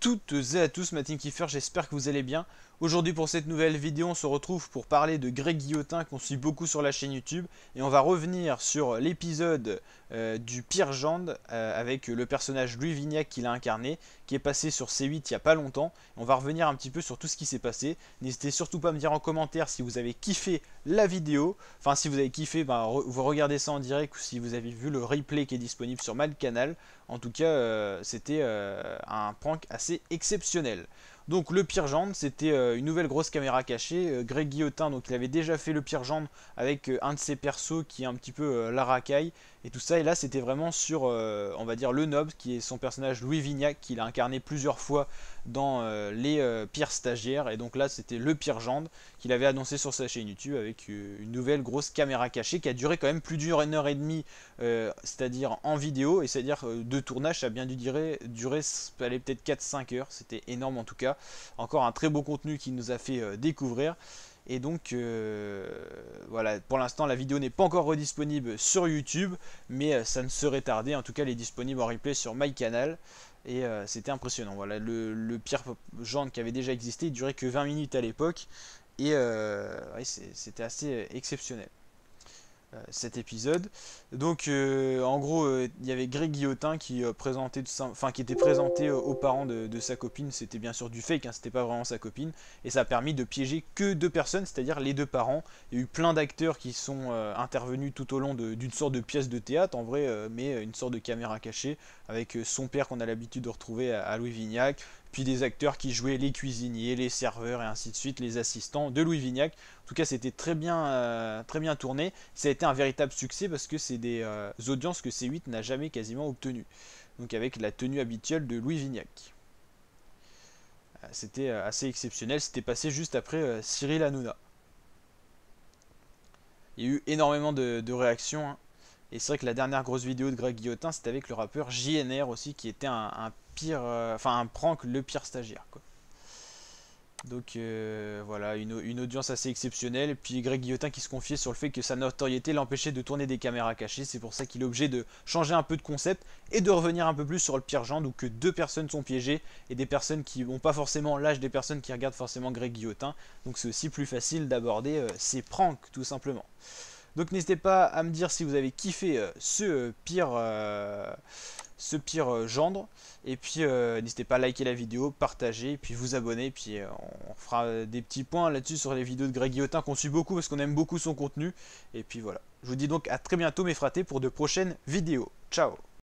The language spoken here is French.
toutes et à tous, ma team Kiefer, j'espère que vous allez bien. Aujourd'hui pour cette nouvelle vidéo, on se retrouve pour parler de Greg Guillotin qu'on suit beaucoup sur la chaîne YouTube. Et on va revenir sur l'épisode euh, du Pire Jande euh, avec le personnage Louis Vignac qu'il a incarné, qui est passé sur C8 il n'y a pas longtemps. On va revenir un petit peu sur tout ce qui s'est passé. N'hésitez surtout pas à me dire en commentaire si vous avez kiffé la vidéo. Enfin si vous avez kiffé, ben, vous regardez ça en direct ou si vous avez vu le replay qui est disponible sur ma canal. En tout cas, euh, c'était un prank assez exceptionnel. Donc le pire gendre, c'était euh, une nouvelle grosse caméra cachée. Euh, Greg Guillotin, donc il avait déjà fait le pire jande avec euh, un de ses persos qui est un petit peu la racaille et tout ça. Et là, c'était vraiment sur, on va dire, le nob, qui est son personnage Louis Vignac, qu'il a incarné plusieurs fois dans les pires stagiaires. Et donc là, c'était le pire jande qu'il avait annoncé sur sa chaîne YouTube avec une nouvelle grosse caméra cachée qui a duré quand même plus d'une heure et demie, c'est-à-dire en vidéo. Et c'est-à-dire de tournages ça a bien dû durer, durer peut-être 4-5 heures. C'était énorme en tout cas encore un très beau contenu qui nous a fait euh, découvrir. Et donc euh, voilà, pour l'instant la vidéo n'est pas encore redisponible sur YouTube, mais euh, ça ne serait tardé, en tout cas elle est disponible en replay sur my canal. Et c'était impressionnant, voilà, le, pire genre qui avait déjà existé, il durait que 20 minutes à l'époque, et c'était assez exceptionnel. Euh, cet épisode. Donc, euh, en gros, euh, il y avait Greg Guillotin qui présentait, enfin, qui était présenté aux parents de, sa copine. C'était bien sûr du fake, hein, c'était pas vraiment sa copine, et ça a permis de piéger que deux personnes, c'est-à-dire les deux parents. Il y a eu plein d'acteurs qui sont intervenus tout au long d'une sorte de pièce de théâtre, en vrai, mais une sorte de caméra cachée avec son père qu'on a l'habitude de retrouver à Louis Vignac, puis des acteurs qui jouaient les cuisiniers, les serveurs et ainsi de suite, les assistants de Louis Vignac. En tout cas, c'était très bien, euh, très bien tourné. Ça a été un véritable succès parce que c'est des euh, audiences que C8 n'a jamais quasiment obtenues. Donc avec la tenue habituelle de Louis Vignac. Euh, c'était assez exceptionnel, c'était passé juste après Cyril Hanouna. Il y a eu énormément de, réactions. Hein. Et c'est vrai que la dernière grosse vidéo de Greg Guillotin, c'était avec le rappeur JNR aussi, qui était un, pire, euh, enfin un prank, le pire stagiaire. Donc euh, voilà, une, audience assez exceptionnelle. puis Greg Guillotin qui se confiait sur le fait que sa notoriété l'empêchait de tourner des caméras cachées. C'est pour ça qu'il est obligé de changer un peu de concept et de revenir un peu plus sur le pire genre, où que euh, deux personnes sont piégées et des personnes qui n'ont pas forcément l'âge des personnes qui regardent forcément Greg Guillotin. Donc c'est aussi plus facile d'aborder ces pranks tout simplement. Donc n'hésitez pas à me dire si vous avez kiffé euh, euh, euh, ce pire, ce pire gendre. Et puis n'hésitez pas à liker la vidéo, partager, puis vous abonner. puis on fera des petits points là-dessus sur les vidéos de Greg Guillotin qu'on suit beaucoup parce qu'on aime beaucoup son contenu. Et puis voilà. Je vous dis donc à très bientôt mes fratés pour de prochaines vidéos. Ciao